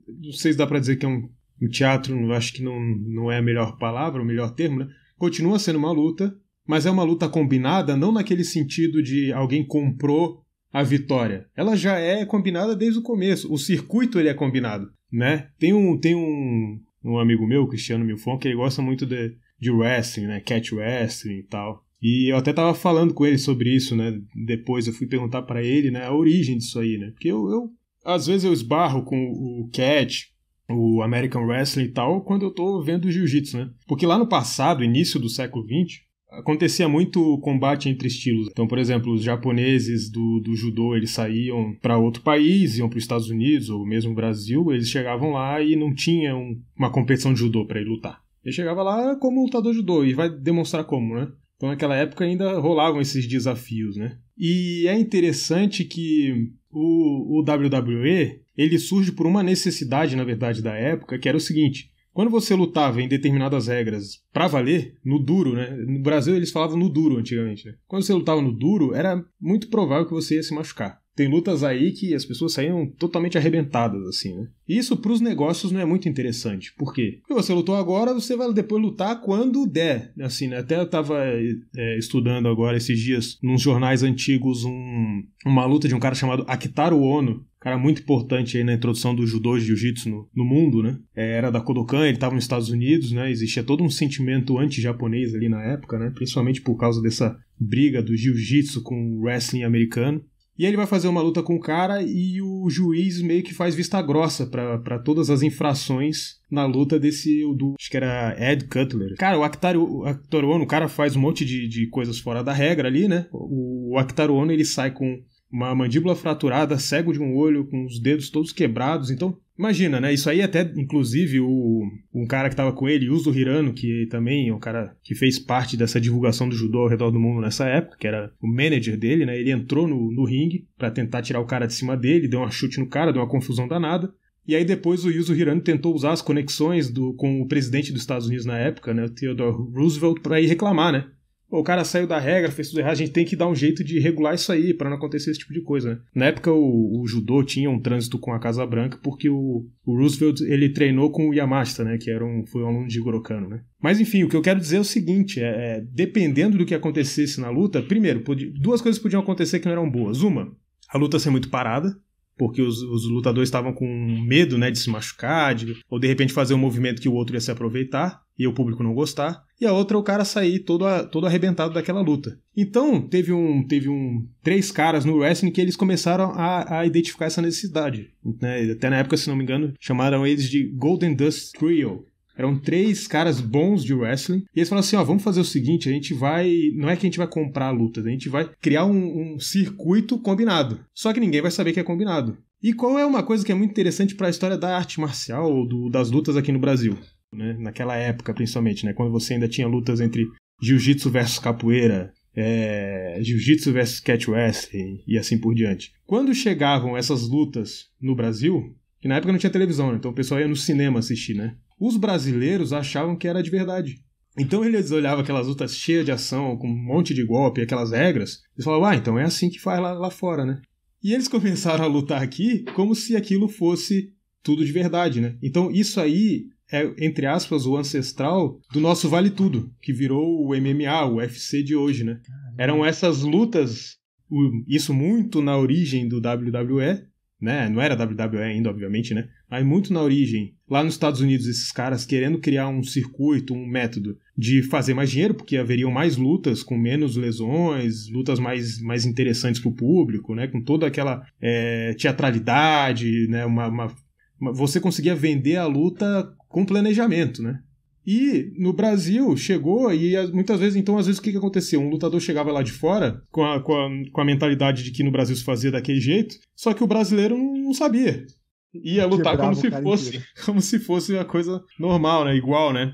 Não sei se dá pra dizer que é um o teatro, acho que não, não é a melhor palavra, o melhor termo, né? Continua sendo uma luta, mas é uma luta combinada, não naquele sentido de alguém comprou a vitória. Ela já é combinada desde o começo. O circuito ele é combinado, né? Tem um tem um, um amigo meu, Cristiano Milfon, que ele gosta muito de, de wrestling, né? Cat wrestling e tal. E eu até tava falando com ele sobre isso, né? Depois eu fui perguntar para ele, né, a origem disso aí, né? Porque eu, eu às vezes eu esbarro com o cat o American Wrestling e tal, quando eu tô vendo o jiu-jitsu, né? Porque lá no passado, início do século XX, acontecia muito combate entre estilos. Então, por exemplo, os japoneses do, do judô, eles saíam para outro país, iam para os Estados Unidos ou mesmo Brasil, eles chegavam lá e não tinha um, uma competição de judô para ele lutar. Ele chegava lá como lutador de judô e vai demonstrar como, né? Então, naquela época ainda rolavam esses desafios, né? E é interessante que o, o WWE ele surge por uma necessidade, na verdade, da época, que era o seguinte: quando você lutava em determinadas regras para valer, no duro, né? No Brasil eles falavam no duro antigamente, né? Quando você lutava no duro, era muito provável que você ia se machucar. Tem lutas aí que as pessoas saíam totalmente arrebentadas, assim, né? Isso para os negócios não é muito interessante. Por quê? Porque você lutou agora, você vai depois lutar quando der. Assim, né? Até eu tava é, estudando agora esses dias, nos jornais antigos, um, uma luta de um cara chamado Akitaro Ono, cara muito importante aí na introdução do judô e jiu-jitsu no, no, mundo, né? É, era da Kodokan, ele estava nos Estados Unidos, né? Existia todo um sentimento anti-japonês ali na época, né? Principalmente por causa dessa briga do jiu-jitsu com o wrestling americano. E aí ele vai fazer uma luta com o cara e o juiz meio que faz vista grossa para todas as infrações na luta desse do. Acho que era Ed Cutler. Cara, o Actaru, Actaruono, o cara faz um monte de, de coisas fora da regra ali, né? O, o ele sai com uma mandíbula fraturada, cego de um olho, com os dedos todos quebrados. Então, imagina, né? Isso aí até, inclusive, o, um cara que estava com ele, Yuzo Hirano, que também é um cara que fez parte dessa divulgação do judô ao redor do mundo nessa época, que era o manager dele, né? Ele entrou no, no ringue para tentar tirar o cara de cima dele, deu um chute no cara, deu uma confusão danada. E aí depois o Yuzo Hirano tentou usar as conexões do, com o presidente dos Estados Unidos na época, né, o Theodore Roosevelt, para ir reclamar, né? o cara saiu da regra, fez tudo errado, a gente tem que dar um jeito de regular isso aí para não acontecer esse tipo de coisa, Na época o, o, judô tinha um trânsito com a Casa Branca porque o, o Roosevelt ele treinou com o Yamashita, né? Que era um, foi um aluno de Goro Kano, né? Mas enfim, o que eu quero dizer é o seguinte, é, é dependendo do que acontecesse na luta, primeiro, podia, duas coisas podiam acontecer que não eram boas. Uma, a luta ser muito parada, porque os, os lutadores estavam com medo, né, de se machucar, de, ou de repente fazer um movimento que o outro ia se aproveitar e o público não gostar, e a outra o cara sair todo, a, todo arrebentado daquela luta. Então, teve um teve um três caras no wrestling que eles começaram a, a identificar essa necessidade, né? Até na época, se não me engano, chamaram eles de Golden Dust Trio, eram três caras bons de wrestling. E eles falaram assim: ó, vamos fazer o seguinte: a gente vai. Não é que a gente vai comprar lutas, a gente vai criar um, um circuito combinado. Só que ninguém vai saber que é combinado. E qual é uma coisa que é muito interessante para a história da arte marcial ou do, das lutas aqui no Brasil? Né? Naquela época, principalmente, né? quando você ainda tinha lutas entre jiu-jitsu versus capoeira, é, jiu-jitsu versus catch wrestling e assim por diante. Quando chegavam essas lutas no Brasil, que na época não tinha televisão, né? então o pessoal ia no cinema assistir, né? os brasileiros achavam que era de verdade. Então eles olhavam aquelas lutas cheias de ação, com um monte de golpe, aquelas regras, e falavam, ah, então é assim que faz lá, lá fora, né? E eles *laughs* começaram a lutar aqui como se aquilo fosse tudo de verdade, né? Então isso aí é, entre aspas, o ancestral do nosso Vale Tudo, que virou o MMA, o UFC de hoje, né? Eram essas lutas, isso muito na origem do WWE, né? Não era WWE ainda, obviamente, né? Aí muito na origem, lá nos Estados Unidos, esses caras querendo criar um circuito, um método de fazer mais dinheiro, porque haveriam mais lutas com menos lesões, lutas mais, mais interessantes para o público, né? Com toda aquela é, teatralidade, né? Uma, uma, uma, você conseguia vender a luta com planejamento, né? E no Brasil chegou e muitas vezes, então, às vezes o que, que aconteceu? Um lutador chegava lá de fora com a, com, a, com a mentalidade de que no Brasil se fazia daquele jeito, só que o brasileiro não sabia ia lutar como se fosse inteiro. *laughs* como se fosse uma coisa normal, né? Igual, né?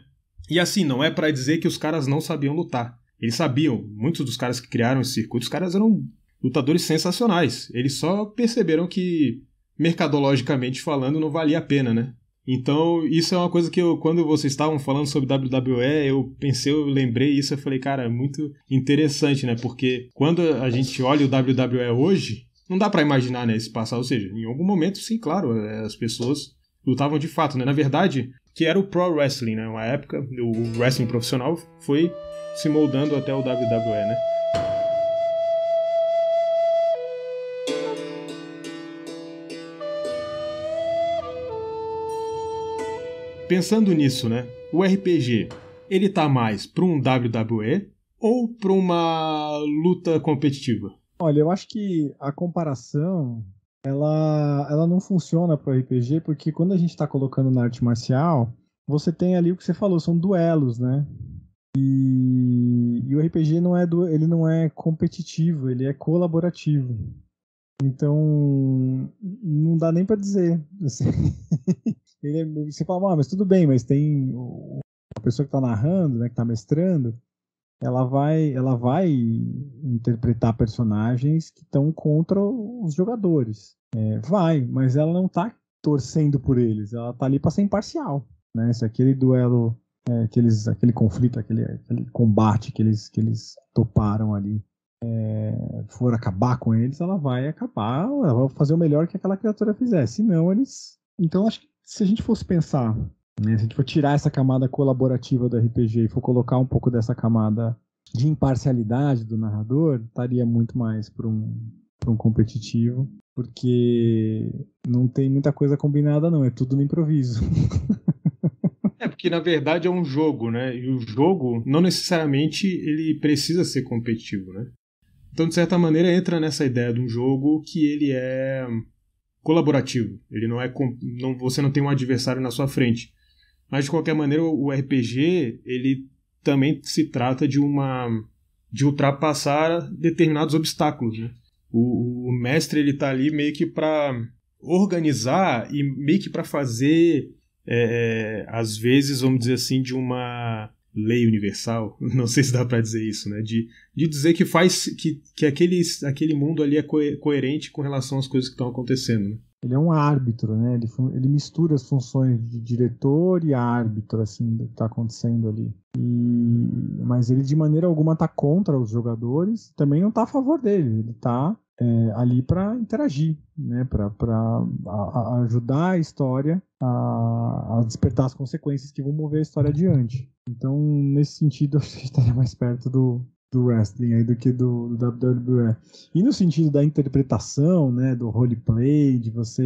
E assim, não é para dizer que os caras não sabiam lutar. Eles sabiam, muitos dos caras que criaram esse circuito, os caras eram lutadores sensacionais. Eles só perceberam que mercadologicamente falando não valia a pena, né? Então, isso é uma coisa que eu, quando vocês estavam falando sobre WWE, eu pensei, eu lembrei isso, eu falei, cara, é muito interessante, né? Porque quando a gente olha o WWE hoje, não dá para imaginar, né, esse passar. Ou seja, em algum momento, sim, claro, é, as pessoas lutavam de fato, né? Na verdade, que era o pro wrestling, né? Uma época, o wrestling profissional foi se moldando até o WWE, né? Pensando nisso, né? O RPG, ele tá mais para um WWE ou para uma luta competitiva? Olha, eu acho que a comparação ela, ela não funciona para o RPG, porque quando a gente está colocando na arte marcial, você tem ali o que você falou, são duelos, né? E, e o RPG não é do, ele não é competitivo, ele é colaborativo. Então, não dá nem para dizer. Assim. *laughs* ele é, você fala, ah, mas tudo bem, mas tem a pessoa que está narrando, né, que está mestrando, ela vai, ela vai interpretar personagens que estão contra os jogadores. É, vai, mas ela não está torcendo por eles, ela está ali para ser imparcial. Né? Se aquele duelo, é, aqueles, aquele conflito, aquele, aquele combate que eles, que eles toparam ali é, for acabar com eles, ela vai acabar, ela vai fazer o melhor que aquela criatura fizer. Se não, eles. Então, acho que se a gente fosse pensar né, se a gente for tirar essa camada colaborativa do RPG e for colocar um pouco dessa camada de imparcialidade do narrador, estaria muito mais para um, um competitivo, porque não tem muita coisa combinada, não, é tudo no improviso. *laughs* É porque na verdade é um jogo, né? E o jogo não necessariamente ele precisa ser competitivo, né? Então, de certa maneira, entra nessa ideia de um jogo que ele é colaborativo. Ele não é não, você não tem um adversário na sua frente. Mas de qualquer maneira, o RPG ele também se trata de uma de ultrapassar determinados obstáculos, né? O, o mestre ele tá ali meio que para organizar e meio que para fazer é, é, às vezes vamos dizer assim de uma lei universal, *laughs* não sei se dá para dizer isso, né? De, de dizer que faz que, que aquele, aquele mundo ali é coerente com relação às coisas que estão acontecendo. Né? ele é um árbitro, né? Ele, ele mistura as funções de diretor e árbitro, assim, do que está acontecendo ali. E, mas ele, de maneira alguma, está contra os jogadores, também não está a favor dele, ele está é, ali para interagir, né? para ajudar a história a, a, despertar as consequências que vão mover a história adiante. Então, nesse sentido, *laughs* eu acho que estaria mais perto do, do wrestling aí do que do, do, WWE. E no sentido da interpretação, né, do roleplay, de você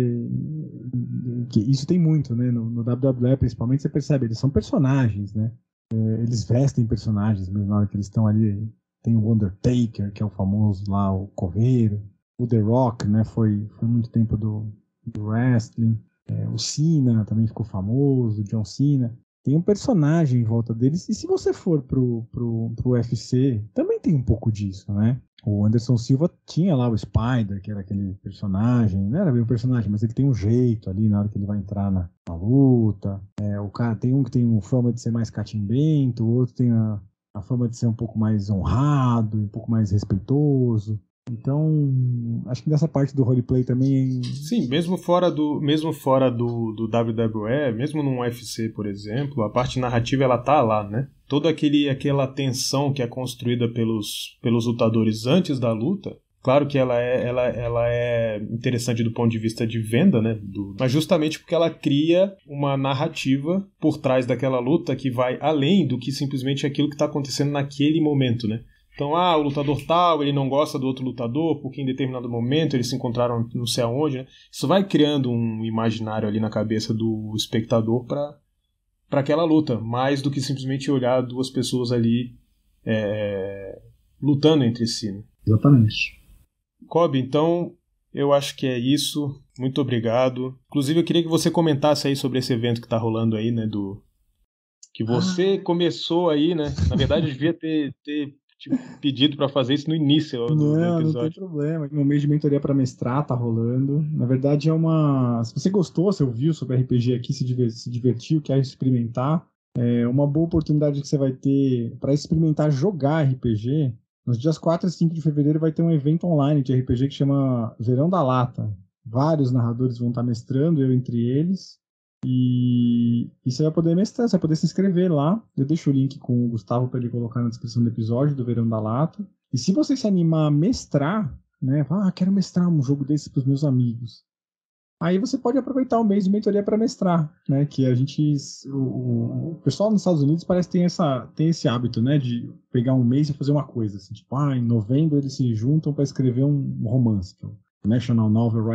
que isso tem muito, né, no, no WWE principalmente você percebe, eles são personagens, né? É, eles vestem personagens mesmo na hora que eles estão ali. Tem o Undertaker, que é o famoso lá, o Correiro. O The Rock, né, foi, foi muito tempo do, do wrestling. É, o Cena também ficou famoso, o John Cena tem um personagem em volta deles. E se você for pro, pro, pro UFC, também tem um pouco disso, né? O Anderson Silva tinha lá o Spider, que era aquele personagem, não era bem um personagem, mas ele tem um jeito ali na hora que ele vai entrar na, na luta. É, o cara tem um que tem uma fama de ser mais catimbento, o outro tem a, a fama de ser um pouco mais honrado, um pouco mais respeitoso. Então, acho que nessa parte do roleplay também. Sim, mesmo fora do mesmo fora do, do WWE, mesmo num UFC, por exemplo, a parte narrativa ela tá lá, né? Toda aquele, aquela tensão que é construída pelos, pelos lutadores antes da luta, Claro que ela é, ela, ela é interessante do ponto de vista de venda, né? Do, mas justamente porque ela cria uma narrativa por trás daquela luta que vai além do que simplesmente aquilo que está acontecendo naquele momento, né? Então, ah, o lutador tal, ele não gosta do outro lutador, porque em determinado momento eles se encontraram não sei aonde, né? Isso vai criando um imaginário ali na cabeça do espectador para aquela luta, mais do que simplesmente olhar duas pessoas ali é, lutando entre si. Né? Exatamente. Kobe, então, eu acho que é isso. Muito obrigado. Inclusive, eu queria que você comentasse aí sobre esse evento que está rolando aí, né? Do que ah. você ah. começou aí, né? Na verdade, eu devia ter, ter pedido para fazer isso no início do, não, do episódio. Não, tem problema. Meu mês de mentoria para mestrar tá rolando. Na verdade, é uma. Se você gostou, se ouviu sobre RPG aqui, se, se divertiu, quer experimentar, é uma boa oportunidade que você vai ter para experimentar jogar RPG. Nos dias 4 e 5 de fevereiro vai ter um evento online de RPG que chama Verão da Lata. Vários narradores vão estar tá mestrando, eu entre eles. E, e você vai poder mestrar, você vai poder se inscrever lá. Eu deixo o link com o Gustavo para ele colocar na descrição do episódio do Verão da Lata. E se você se animar a mestrar, né? Ah, quero mestrar um jogo desse para os meus amigos. Aí você pode aproveitar o mês de mentoria para mestrar, né? Que a gente, o, o, pessoal nos Estados Unidos parece que tem, essa, tem esse hábito, né? De pegar um mês e fazer uma coisa, assim, tipo, ah, em novembro eles se juntam para escrever um romance, que é o National Novel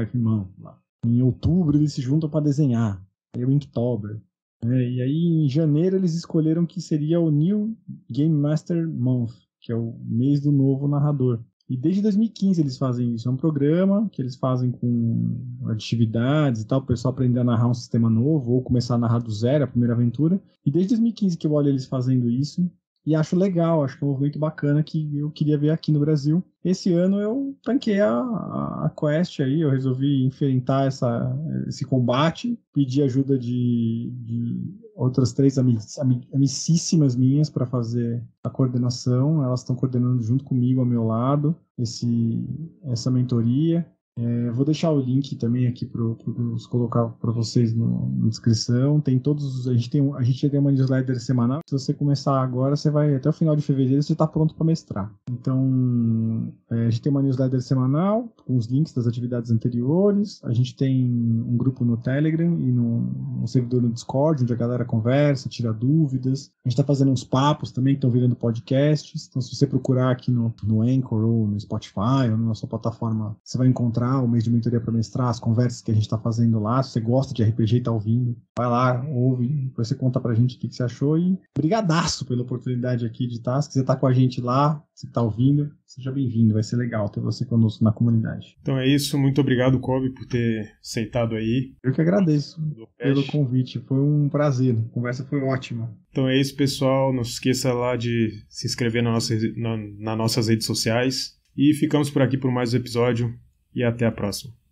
Em outubro eles se juntam para desenhar. É o Inktober. Né? E aí, em janeiro, eles escolheram que seria o New Game Master Month, que é o mês do novo narrador. E desde 2015 eles fazem isso. É um programa que eles fazem com atividades e tal, o pessoal aprender a narrar um sistema novo ou começar a narrar do zero a primeira aventura. E desde 2015 que eu olho eles fazendo isso. E acho legal, acho que é um movimento bacana que eu queria ver aqui no Brasil. Esse ano eu tanquei a, a quest aí, eu resolvi enfrentar essa, esse combate, pedi ajuda de, de outras três ami, amicíssimas minhas para fazer a coordenação. Elas estão coordenando junto comigo, ao meu lado, esse, essa mentoria. É, vou deixar o link também aqui para os colocar para vocês no, na descrição. Tem todos a gente tem a gente tem uma newsletter semanal. Se você começar agora, você vai até o final de fevereiro você está pronto para mestrar. Então é, a gente tem uma newsletter semanal com os links das atividades anteriores. A gente tem um grupo no Telegram e no, um servidor no Discord onde a galera conversa, tira dúvidas. A gente está fazendo uns papos também que estão virando podcasts. Então se você procurar aqui no no Anchor ou no Spotify ou na nossa plataforma, você vai encontrar o mês de mentoria para mestrar, as conversas que a gente está fazendo lá. Se você gosta de RPG e está ouvindo, vai lá, ouve, depois você conta para a gente o que, que, você achou. E brigadaço pela oportunidade aqui de estar. Tá. Se você está com a gente lá, se está ouvindo, seja bem-vindo. Vai ser legal ter você conosco na comunidade. Então é isso. Muito obrigado, Kobe, por ter aceitado aí. Eu que agradeço pelo convite. Foi um prazer. A conversa foi ótima. Então é isso, pessoal. Não se esqueça lá de se inscrever nossa, na, nas nossas redes sociais. E ficamos por aqui por mais um episódio e até a próxima.